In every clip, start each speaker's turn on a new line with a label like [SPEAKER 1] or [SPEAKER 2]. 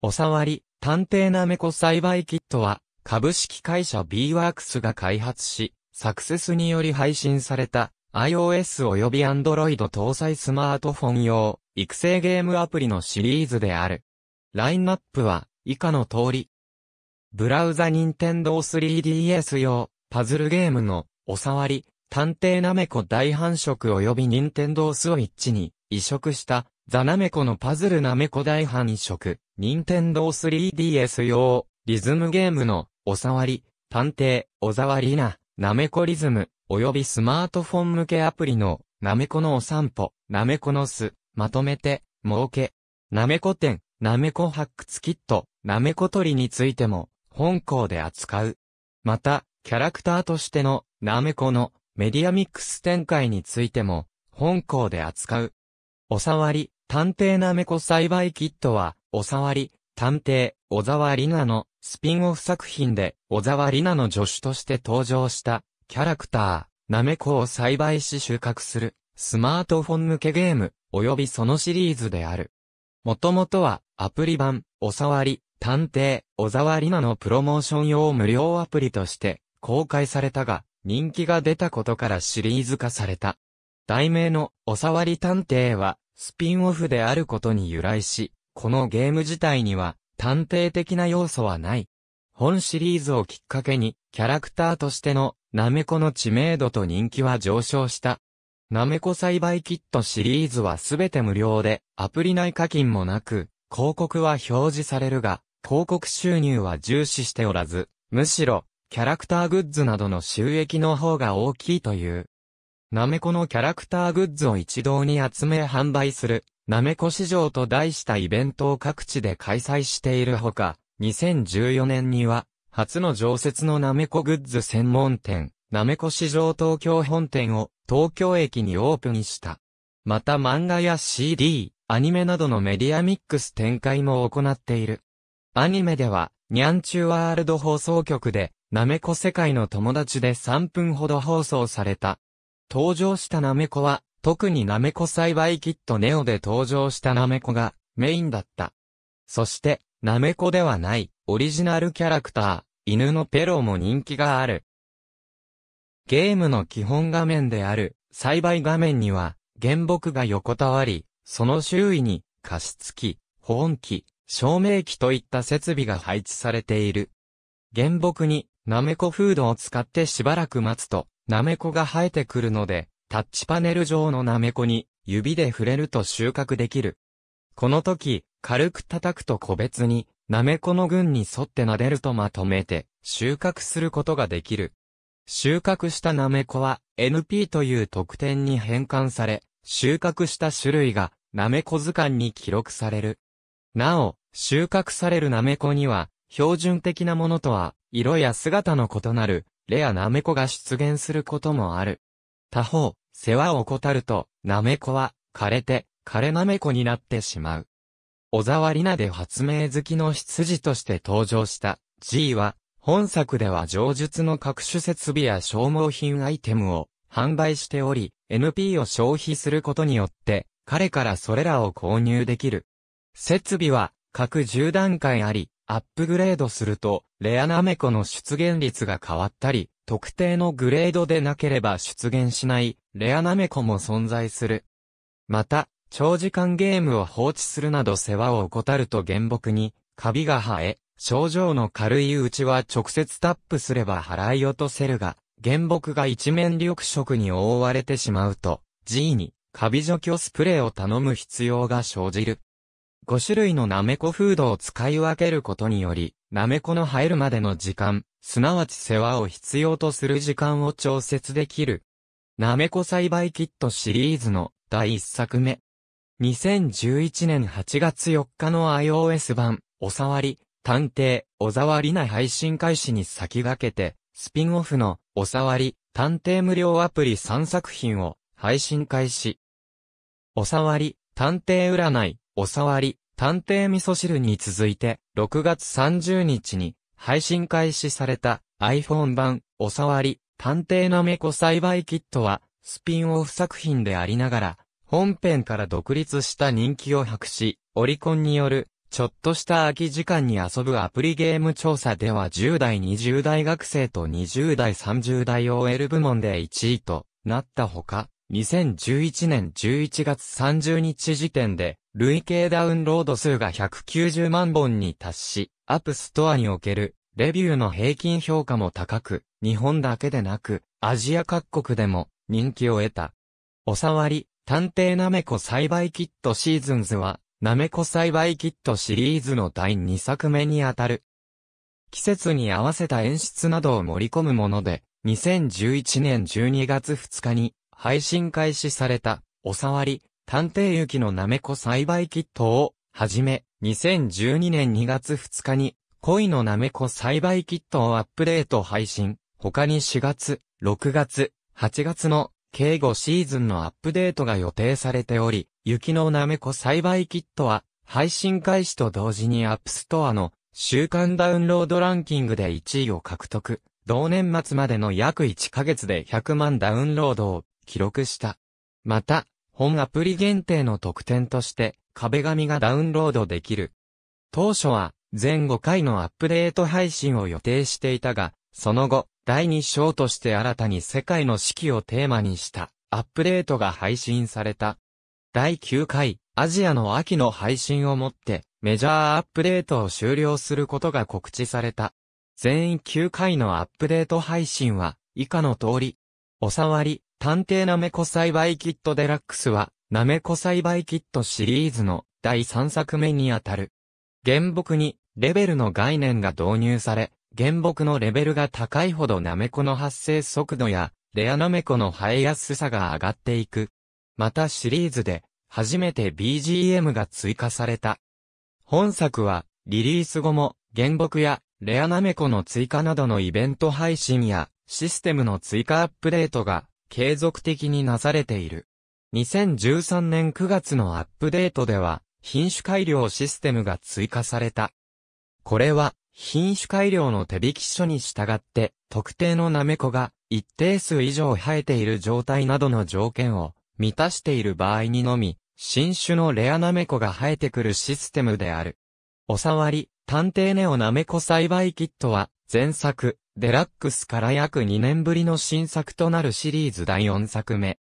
[SPEAKER 1] おさわり、探偵なめこ栽培キットは、株式会社 B ワークスが開発し、サクセスにより配信された iOS 及び Android 搭載スマートフォン用育成ゲームアプリのシリーズである。ラインナップは以下の通り。ブラウザ Nintendo 3DS 用パズルゲームのおさわり探偵なめこ大繁殖及び Nintendo Switch に移植したザナメコのパズルナメコ大半移植、任天堂 3DS 用、リズムゲームの、おさわり、探偵、小沢里奈、ナメコリズム、及びスマートフォン向けアプリの、ナメコのお散歩、ナメコの巣、まとめて、儲け、ナメコ展、ナメコ発掘キット、ナメコ取りについても、本校で扱う。また、キャラクターとしての、ナメコの、メディアミックス展開についても、本校で扱う。おさわり、探偵なめこ栽培キットは、おさわり、探偵、小沢里奈のスピンオフ作品で、小沢里奈の助手として登場した、キャラクター、なめこを栽培し収穫する、スマートフォン向けゲーム、及びそのシリーズである。もともとは、アプリ版、おさわり、探偵、小沢里奈のプロモーション用無料アプリとして、公開されたが、人気が出たことからシリーズ化された。題名の、おさわり探偵は、スピンオフであることに由来し、このゲーム自体には探偵的な要素はない。本シリーズをきっかけに、キャラクターとしてのナメコの知名度と人気は上昇した。ナメコ栽培キットシリーズはすべて無料で、アプリ内課金もなく、広告は表示されるが、広告収入は重視しておらず、むしろ、キャラクターグッズなどの収益の方が大きいという。ナメコのキャラクターグッズを一堂に集め販売する、ナメコ市場と題したイベントを各地で開催しているほか、2014年には、初の常設のナメコグッズ専門店、ナメコ市場東京本店を東京駅にオープンした。また漫画や CD、アニメなどのメディアミックス展開も行っている。アニメでは、ニャンチューワールド放送局で、ナメコ世界の友達で3分ほど放送された、登場したナメコは、特にナメコ栽培キットネオで登場したナメコがメインだった。そして、ナメコではない、オリジナルキャラクター、犬のペロも人気がある。ゲームの基本画面である、栽培画面には、原木が横たわり、その周囲に、加湿器、保温器、照明器といった設備が配置されている。原木に、ナメコフードを使ってしばらく待つと、ナメコが生えてくるので、タッチパネル上のナメコに指で触れると収穫できる。この時、軽く叩くと個別に、ナメコの群に沿って撫でるとまとめて収穫することができる。収穫したナメコは NP という特典に変換され、収穫した種類がナメコ図鑑に記録される。なお、収穫されるナメコには、標準的なものとは色や姿の異なる、レアナメコが出現することもある。他方、世話を怠ると、ナメコは、枯れて、枯れナメコになってしまう。小沢里奈で発明好きの執事として登場した G は、本作では上述の各種設備や消耗品アイテムを販売しており、NP を消費することによって、彼からそれらを購入できる。設備は各10段階あり、アップグレードすると、レアナメコの出現率が変わったり、特定のグレードでなければ出現しない、レアナメコも存在する。また、長時間ゲームを放置するなど世話を怠ると原木に、カビが生え、症状の軽いうちは直接タップすれば払い落とせるが、原木が一面緑色に覆われてしまうと、G に、カビ除去スプレーを頼む必要が生じる。5種類のナメコフードを使い分けることにより、ナメコの生えるまでの時間、すなわち世話を必要とする時間を調節できる。ナメコ栽培キットシリーズの第1作目。2011年8月4日の iOS 版、おさわり、探偵、小わりな配信開始に先駆けて、スピンオフの、おさわり、探偵無料アプリ3作品を、配信開始。おさわり、探偵占い、おさわり、探偵味噌汁に続いて、6月30日に配信開始された iPhone 版、おさわり、探偵なめこ栽培キットは、スピンオフ作品でありながら、本編から独立した人気を博し、オリコンによる、ちょっとした空き時間に遊ぶアプリゲーム調査では10代20代学生と20代30代 OL 部門で1位となったほか、2011年11月30日時点で累計ダウンロード数が190万本に達し、アップストアにおけるレビューの平均評価も高く、日本だけでなく、アジア各国でも人気を得た。おさわり、探偵なめこ栽培キットシーズンズは、なめこ栽培キットシリーズの第2作目にあたる。季節に合わせた演出などを盛り込むもので、2011年12月2日に配信開始された、おさわり、探偵雪のなめこ栽培キットを、はじめ、2012年2月2日に、恋のなめこ栽培キットをアップデート配信。他に4月、6月、8月の、敬語シーズンのアップデートが予定されており、雪のなめこ栽培キットは、配信開始と同時にアップストアの週間ダウンロードランキングで1位を獲得。同年末までの約1ヶ月で100万ダウンロードを記録した。また、本アプリ限定の特典として壁紙がダウンロードできる。当初は全5回のアップデート配信を予定していたが、その後、第2章として新たに世界の四季をテーマにしたアップデートが配信された。第9回、アジアの秋の配信をもって、メジャーアップデートを終了することが告知された。全9回のアップデート配信は、以下の通り、おさわり、探偵なめこ栽培キットデラックスは、なめこ栽培キットシリーズの第3作目にあたる。原木に、レベルの概念が導入され、原木のレベルが高いほどナメコの発生速度や、レアナメコの生えやすさが上がっていく。またシリーズで、初めて BGM が追加された。本作は、リリース後も、原木や、レアナメコの追加などのイベント配信や、システムの追加アップデートが継続的になされている。2013年9月のアップデートでは、品種改良システムが追加された。これは、品種改良の手引き書に従って、特定のナメコが一定数以上生えている状態などの条件を満たしている場合にのみ、新種のレアナメコが生えてくるシステムである。おさわり、探偵ネオナメコ栽培キットは、前作、デラックスから約2年ぶりの新作となるシリーズ第4作目。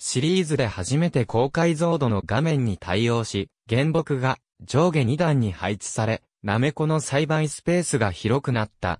[SPEAKER 1] シリーズで初めて高解像度の画面に対応し、原木が上下2段に配置され、ナメコの栽培スペースが広くなった。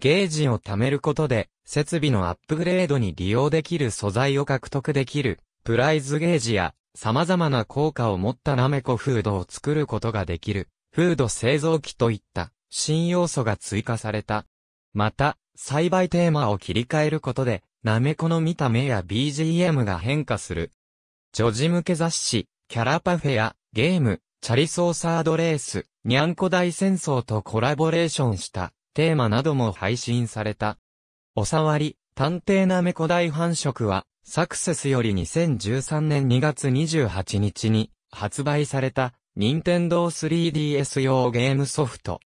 [SPEAKER 1] ゲージを貯めることで、設備のアップグレードに利用できる素材を獲得できる、プライズゲージや、様々な効果を持ったナメコフードを作ることができる、フード製造機といった、新要素が追加された。また、栽培テーマを切り替えることで、ナメコの見た目や BGM が変化する。女児向け雑誌、キャラパフェやゲーム、チャリソーサードレース、ニャンコ大戦争とコラボレーションしたテーマなども配信された。おさわり、探偵なめこ大繁殖は、サクセスより2013年2月28日に発売された、任天堂 3DS 用ゲームソフト。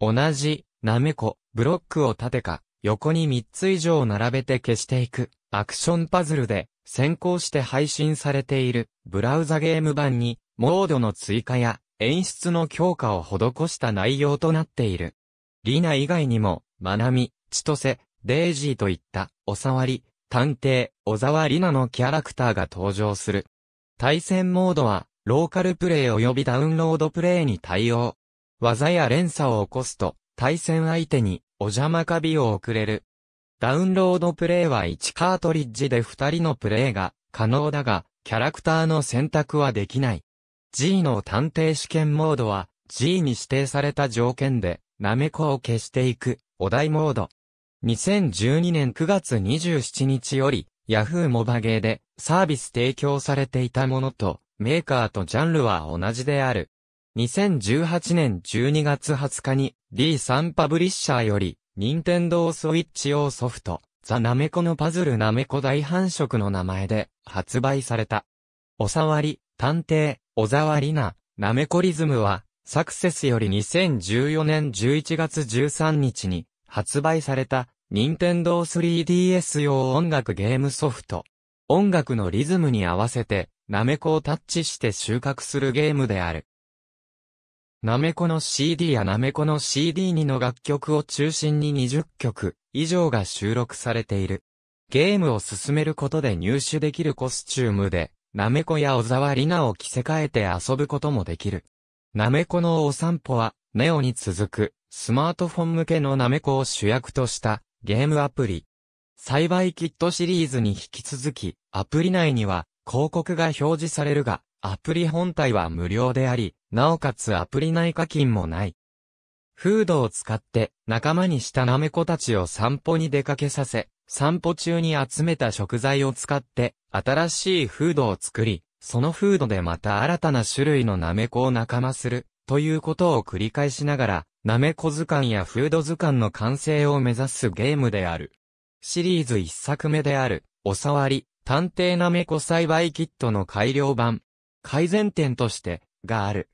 [SPEAKER 1] 同じ、なめこ、ブロックを縦か、横に3つ以上並べて消していく、アクションパズルで、先行して配信されている、ブラウザゲーム版に、モードの追加や、演出の強化を施した内容となっている。リナ以外にも、マナミ、チトセ、デイジーといった、おさわり、探偵、小沢リナのキャラクターが登場する。対戦モードは、ローカルプレイ及びダウンロードプレイに対応。技や連鎖を起こすと、対戦相手にお邪魔カビを送れる。ダウンロードプレイは1カートリッジで2人のプレイが可能だが、キャラクターの選択はできない。G の探偵試験モードは G に指定された条件でナメコを消していくお題モード。2012年9月27日より Yahoo モバゲーでサービス提供されていたものとメーカーとジャンルは同じである。2018年12月20日に D3 パブリッシャーより、任天堂スイッチ用ソフト、ザ・ナメコのパズルナメコ大繁殖の名前で発売された。おさわり、探偵、小沢里奈、ナメコリズムは、サクセスより2014年11月13日に発売された、任天堂 3DS 用音楽ゲームソフト。音楽のリズムに合わせて、ナメコをタッチして収穫するゲームである。なめこの CD やなめこの CD2 の楽曲を中心に20曲以上が収録されている。ゲームを進めることで入手できるコスチュームで、なめこや小沢里奈を着せ替えて遊ぶこともできる。なめこのお散歩は、ネオに続く、スマートフォン向けのなめこを主役としたゲームアプリ。栽培キットシリーズに引き続き、アプリ内には広告が表示されるが、アプリ本体は無料であり、なおかつアプリ内課金もない。フードを使って仲間にしたナメコたちを散歩に出かけさせ、散歩中に集めた食材を使って新しいフードを作り、そのフードでまた新たな種類のナメコを仲間するということを繰り返しながら、ナメコ図鑑やフード図鑑の完成を目指すゲームである。シリーズ一作目である、おさわり、探偵ナメコ栽培キットの改良版、改善点として、がある。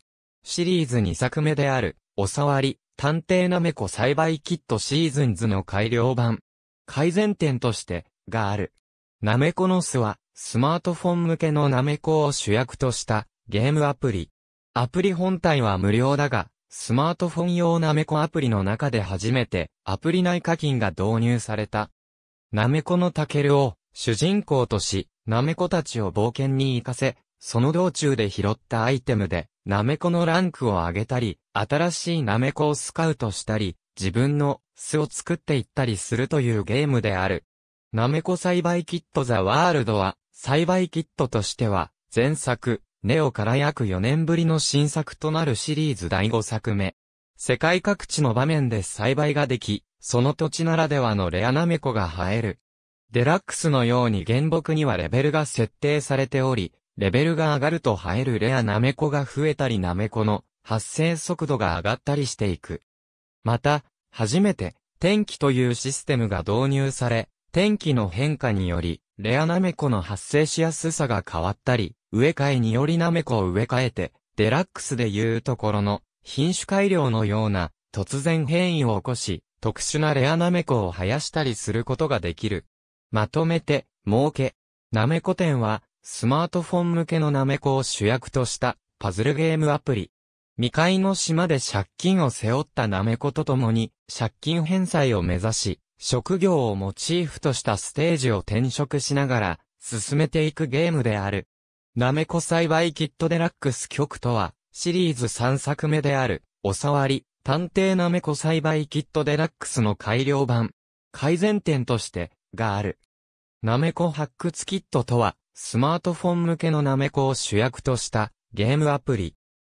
[SPEAKER 1] シリーズ2作目である、おさわり、探偵なめこ栽培キットシーズンズの改良版。改善点として、がある。なめこの巣は、スマートフォン向けのなめこを主役としたゲームアプリ。アプリ本体は無料だが、スマートフォン用なめこアプリの中で初めてアプリ内課金が導入された。なめこのたけるを主人公とし、なめこたちを冒険に行かせ、その道中で拾ったアイテムで、ナメコのランクを上げたり、新しいナメコをスカウトしたり、自分の巣を作っていったりするというゲームである。ナメコ栽培キットザワールドは、栽培キットとしては、前作、ネオから約4年ぶりの新作となるシリーズ第5作目。世界各地の場面で栽培ができ、その土地ならではのレアナメコが生える。デラックスのように原木にはレベルが設定されており、レベルが上がると生えるレアナメコが増えたりナメコの発生速度が上がったりしていく。また、初めて、天気というシステムが導入され、天気の変化により、レアナメコの発生しやすさが変わったり、植え替えによりナメコを植え替えて、デラックスでいうところの品種改良のような突然変異を起こし、特殊なレアナメコを生やしたりすることができる。まとめて、儲け。ナメコ店は、スマートフォン向けのナメコを主役としたパズルゲームアプリ。未開の島で借金を背負ったナメコと共に借金返済を目指し、職業をモチーフとしたステージを転職しながら進めていくゲームである。ナメコ栽培キットデラックス曲とはシリーズ3作目であるおさわり探偵ナメコ栽培キットデラックスの改良版改善点としてがある。ナメコ発掘キットとはスマートフォン向けのナメコを主役としたゲームアプリ。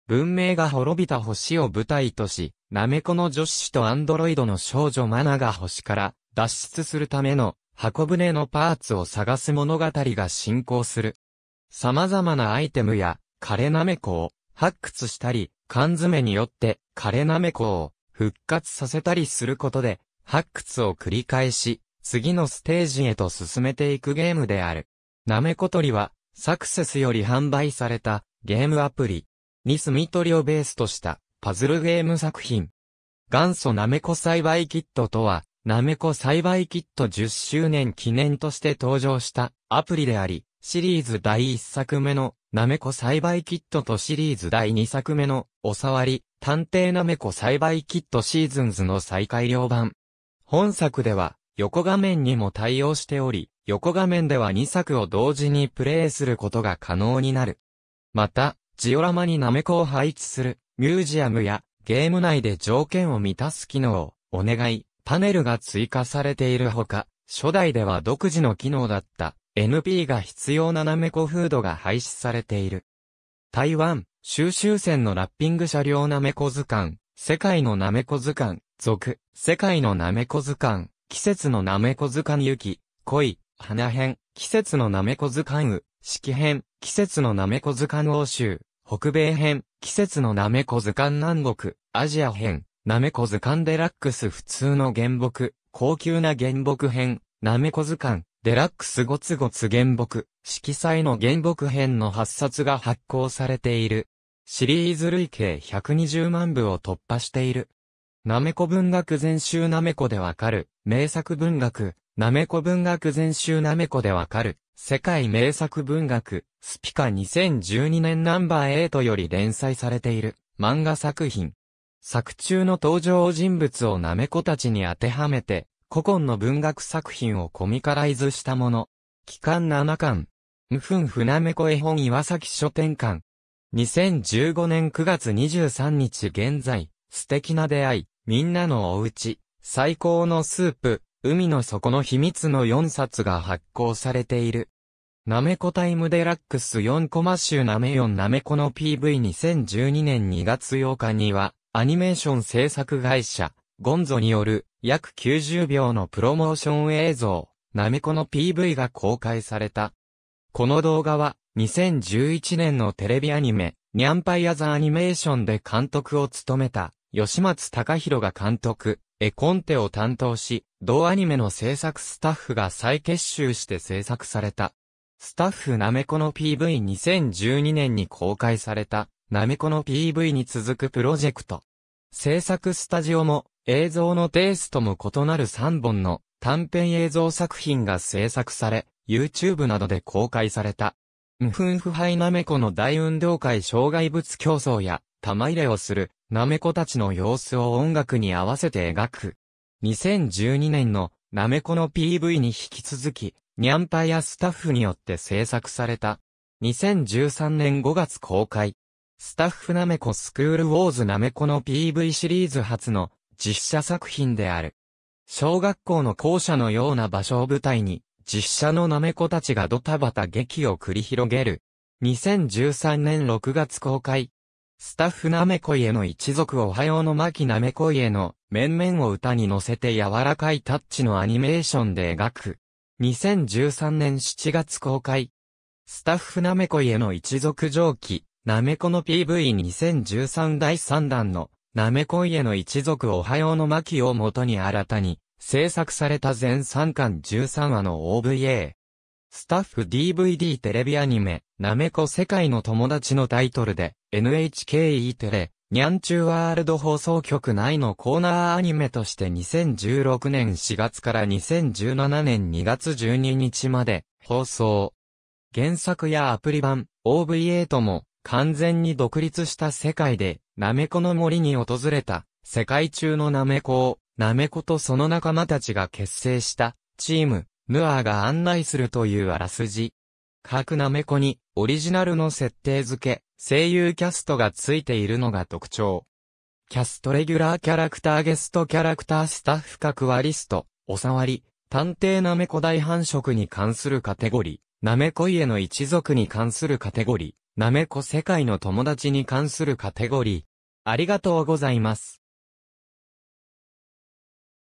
[SPEAKER 1] 文明が滅びた星を舞台とし、ナメコの女子とアンドロイドの少女マナが星から脱出するための箱舟のパーツを探す物語が進行する。様々なアイテムや枯れナメコを発掘したり、缶詰によって枯れナメコを復活させたりすることで発掘を繰り返し、次のステージへと進めていくゲームである。なめことりは、サクセスより販売されたゲームアプリ。にスミ取りをベースとしたパズルゲーム作品。元祖なめこ栽培キットとは、なめこ栽培キット10周年記念として登場したアプリであり、シリーズ第1作目のなめこ栽培キットとシリーズ第2作目のおさわり探偵なめこ栽培キットシーズンズの再改良版。本作では横画面にも対応しており、横画面では2作を同時にプレイすることが可能になる。また、ジオラマにナメコを配置する、ミュージアムや、ゲーム内で条件を満たす機能を、お願い、パネルが追加されているほか、初代では独自の機能だった、NP が必要なナメコフードが廃止されている。台湾、収集船のラッピング車両ナメコ図鑑、世界のナメコ図鑑、続、世界のナメコ図鑑、季節のナメコ図鑑行き、恋、花編、季節のなめこ図鑑雨、四季編、季節のなめこ図鑑欧州、北米編、季節のなめこ図鑑南国、アジア編、なめこ図鑑デラックス普通の原木、高級な原木編、なめこ図鑑、デラックスゴツゴツ原木、色彩の原木編の8冊が発行されている。シリーズ累計120万部を突破している。なめこ文学全集なめこでわかる、名作文学、なめこ文学全集なめこでわかる、世界名作文学、スピカ2012年ナンバー8より連載されている漫画作品。作中の登場人物をなめこたちに当てはめて、古今の文学作品をコミカライズしたもの。期間7巻。フンふなめこ絵本岩崎書店館。2015年9月23日現在、素敵な出会い、みんなのおうち、最高のスープ。海の底の秘密の4冊が発行されている。なめこタイムデラックス4コマ集なめ4なめこの PV2012 年2月8日には、アニメーション制作会社、ゴンゾによる約90秒のプロモーション映像、なめこの PV が公開された。この動画は、2011年のテレビアニメ、ニャンパイアザアニメーションで監督を務めた、吉松隆弘が監督、絵コンテを担当し、同アニメの制作スタッフが再結集して制作された。スタッフなめこの PV2012 年に公開された、なめこの PV に続くプロジェクト。制作スタジオも、映像のテイストも異なる3本の短編映像作品が制作され、YouTube などで公開された。無粉腐敗なめこの大運動会障害物競争や、玉入れをする、なめこたちの様子を音楽に合わせて描く。2012年のナメコの PV に引き続き、ニャンパやスタッフによって制作された。2013年5月公開。スタッフナメコスクールウォーズナメコの PV シリーズ初の実写作品である。小学校の校舎のような場所を舞台に、実写のナメコたちがドタバタ劇を繰り広げる。2013年6月公開。スタッフナメコイへの一族おはようの巻ナメコイへの面々を歌に乗せて柔らかいタッチのアニメーションで描く。2013年7月公開。スタッフナメコへの一族上記、ナメコの PV2013 第3弾の、ナメコへの一族おはようの巻をもとに新たに、制作された全3巻13話の OVA。スタッフ DVD テレビアニメ、ナメコ世界の友達のタイトルで、NHKE テレ、ニャンチューワールド放送局内のコーナーアニメとして2016年4月から2017年2月12日まで放送。原作やアプリ版 OVA とも完全に独立した世界でナメコの森に訪れた世界中のナメコをナメコとその仲間たちが結成したチームヌアーが案内するというあらすじ。各ナメコにオリジナルの設定付け、声優キャストがついているのが特徴。キャストレギュラーキャラクターゲストキャラクタースタッフ各話リスト、おさわり、探偵なめこ大繁殖に関するカテゴリー、なめこ家の一族に関するカテゴリー、なめこ世界の友達に関するカテゴリー。ありがとうございます。